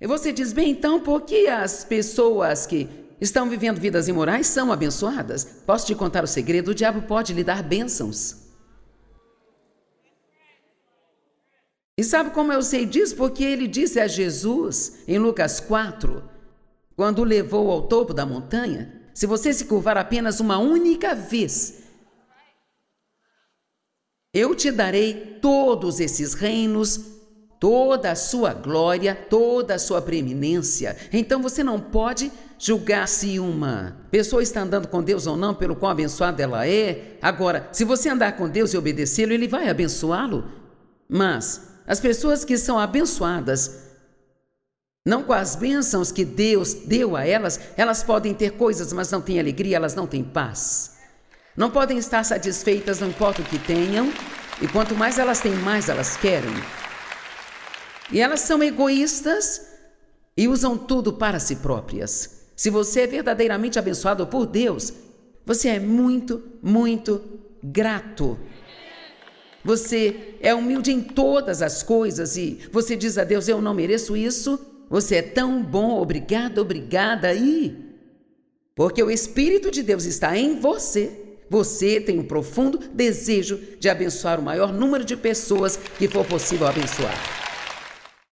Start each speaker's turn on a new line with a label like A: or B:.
A: E você diz, bem, então por que as pessoas que estão vivendo vidas imorais são abençoadas? Posso te contar o segredo? O diabo pode lhe dar bênçãos. E sabe como eu sei disso? Porque ele disse a Jesus em Lucas 4, quando o levou ao topo da montanha: se você se curvar apenas uma única vez, eu te darei todos esses reinos, toda a sua glória, toda a sua preeminência. Então você não pode julgar se uma pessoa está andando com Deus ou não, pelo qual abençoada ela é. Agora, se você andar com Deus e obedecê-lo, ele vai abençoá-lo. Mas as pessoas que são abençoadas, não com as bênçãos que Deus deu a elas, elas podem ter coisas, mas não têm alegria, elas não têm paz. Não podem estar satisfeitas, não importa o que tenham, e quanto mais elas têm, mais elas querem. E elas são egoístas e usam tudo para si próprias. Se você é verdadeiramente abençoado por Deus, você é muito, muito grato. Você é humilde em todas as coisas e você diz a Deus: Eu não mereço isso. Você é tão bom, obrigado, obrigada E Porque o Espírito de Deus está em você. Você tem um profundo desejo de abençoar o maior número de pessoas que for possível abençoar.